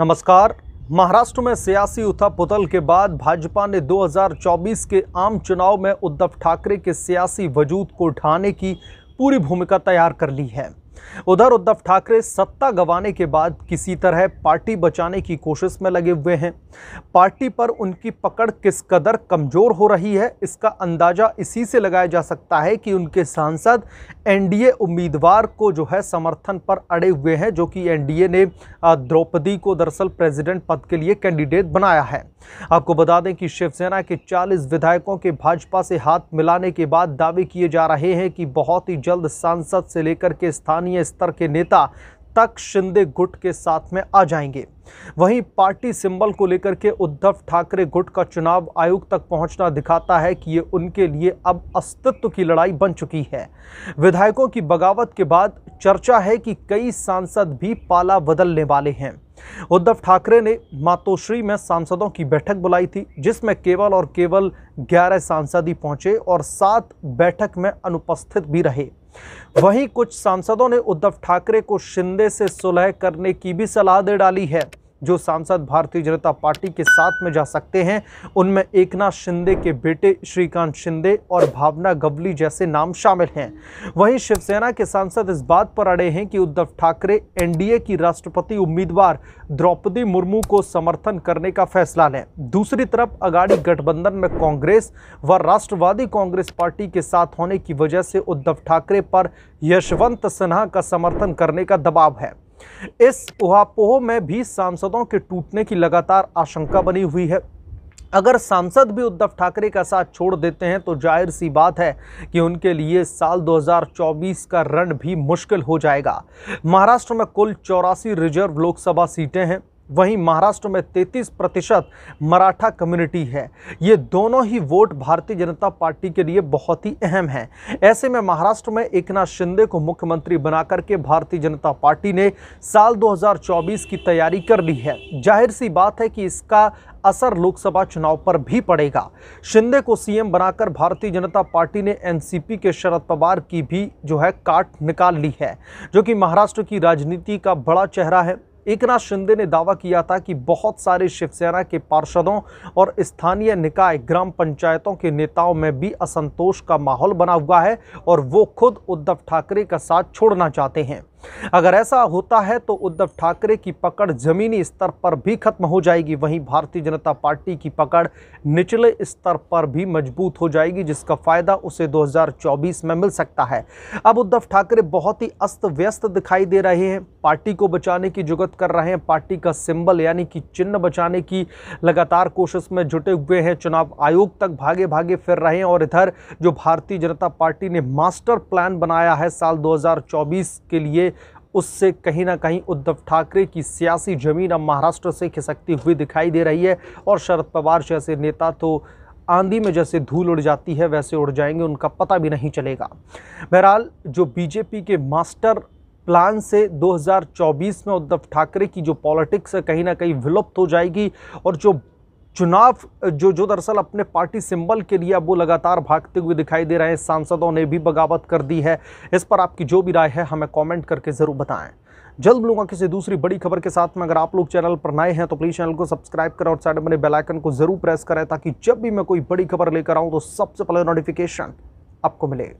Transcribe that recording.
नमस्कार महाराष्ट्र में सियासी उथल के बाद भाजपा ने 2024 के आम चुनाव में उद्धव ठाकरे के सियासी वजूद को उठाने की पूरी भूमिका तैयार कर ली है उधर उद्धव ठाकरे सत्ता गंवाने के बाद किसी तरह पार्टी बचाने की कोशिश में लगे हुए हैं पार्टी पर उनकी पकड़ किस कदर कमज़ोर हो रही है इसका अंदाज़ा इसी से लगाया जा सकता है कि उनके सांसद एनडीए उम्मीदवार को जो है समर्थन पर अड़े हुए हैं जो कि एनडीए ने द्रौपदी को दरअसल प्रेसिडेंट पद के लिए कैंडिडेट बनाया है आपको बता दें कि शिवसेना के 40 विधायकों के भाजपा से हाथ मिलाने के बाद दावे किए जा रहे हैं कि बहुत ही जल्द सांसद से लेकर के स्थानीय स्तर के नेता तक शिंदे गुट के साथ में आ जाएंगे वहीं पार्टी सिंबल को लेकर के उद्धव ठाकरे गुट का चुनाव आयोग तक पहुंचना दिखाता है कि ये उनके लिए अब अस्तित्व की लड़ाई बन चुकी है विधायकों की बगावत के बाद चर्चा है कि कई सांसद भी पाला बदलने वाले हैं उद्धव ठाकरे ने मातोश्री में सांसदों की बैठक बुलाई थी जिसमें केवल और केवल ग्यारह सांसद ही पहुंचे और सात बैठक में अनुपस्थित भी रहे वहीं कुछ सांसदों ने उद्धव ठाकरे को शिंदे से सुलह करने की भी सलाह दे डाली है जो सांसद भारतीय जनता पार्टी के साथ में जा सकते हैं उनमें एकनाथ शिंदे के बेटे श्रीकांत शिंदे और भावना गवली जैसे नाम शामिल हैं वहीं शिवसेना के सांसद इस बात पर अड़े हैं कि उद्धव ठाकरे एनडीए की राष्ट्रपति उम्मीदवार द्रौपदी मुर्मू को समर्थन करने का फैसला लें दूसरी तरफ अगाड़ी गठबंधन में कांग्रेस व राष्ट्रवादी कांग्रेस पार्टी के साथ होने की वजह से उद्धव ठाकरे पर यशवंत सिन्हा का समर्थन करने का दबाव है इस उहापोह में भी सांसदों के टूटने की लगातार आशंका बनी हुई है अगर सांसद भी उद्धव ठाकरे का साथ छोड़ देते हैं तो जाहिर सी बात है कि उनके लिए साल 2024 का रण भी मुश्किल हो जाएगा महाराष्ट्र में कुल चौरासी रिजर्व लोकसभा सीटें हैं वहीं महाराष्ट्र में 33 प्रतिशत मराठा कम्युनिटी है ये दोनों ही वोट भारतीय जनता पार्टी के लिए बहुत ही अहम हैं ऐसे में महाराष्ट्र में एकनाथ शिंदे को मुख्यमंत्री बनाकर के भारतीय जनता पार्टी ने साल 2024 की तैयारी कर ली है जाहिर सी बात है कि इसका असर लोकसभा चुनाव पर भी पड़ेगा शिंदे को सीएम बनाकर भारतीय जनता पार्टी ने एनसीपी के शरद पवार की भी जो है काट निकाल ली है जो कि महाराष्ट्र की राजनीति का बड़ा चेहरा है एक नाथ शिंदे ने दावा किया था कि बहुत सारे शिवसेना के पार्षदों और स्थानीय निकाय ग्राम पंचायतों के नेताओं में भी असंतोष का माहौल बना हुआ है और वो खुद उद्धव ठाकरे का साथ छोड़ना चाहते हैं अगर ऐसा होता है तो उद्धव ठाकरे की पकड़ जमीनी स्तर पर भी खत्म हो जाएगी वहीं भारतीय जनता पार्टी की पकड़ निचले स्तर पर भी मजबूत हो जाएगी जिसका फायदा उसे 2024 में मिल सकता है अब उद्धव ठाकरे बहुत ही अस्त व्यस्त दिखाई दे रहे हैं पार्टी को बचाने की जुगत कर रहे हैं पार्टी का सिंबल यानी कि चिन्ह बचाने की लगातार कोशिश में जुटे हुए हैं चुनाव आयोग तक भागे भागे फिर रहे हैं और इधर जो भारतीय जनता पार्टी ने मास्टर प्लान बनाया है साल 2024 के लिए उससे कहीं ना कहीं उद्धव ठाकरे की सियासी जमीन अब महाराष्ट्र से खिसकती हुई दिखाई दे रही है और शरद पवार जैसे नेता तो आंधी में जैसे धूल उड़ जाती है वैसे उड़ जाएंगे उनका पता भी नहीं चलेगा बहरहाल जो बीजेपी के मास्टर प्लान से 2024 में उद्धव ठाकरे की जो पॉलिटिक्स है कहीं ना कहीं विलुप्त हो जाएगी और जो चुनाव जो जो दरअसल अपने पार्टी सिंबल के लिए अब वो लगातार भागते हुए दिखाई दे रहे हैं सांसदों ने भी बगावत कर दी है इस पर आपकी जो भी राय है हमें कमेंट करके ज़रूर बताएं जल्द मिलूंगा किसी दूसरी बड़ी खबर के साथ में अगर आप लोग चैनल पर नए हैं तो प्लीज़ चैनल को सब्सक्राइब करें और साइड में बेल आइकन को ज़रूर प्रेस करें ताकि जब भी मैं कोई बड़ी खबर लेकर आऊँ तो सबसे पहले नोटिफिकेशन आपको मिले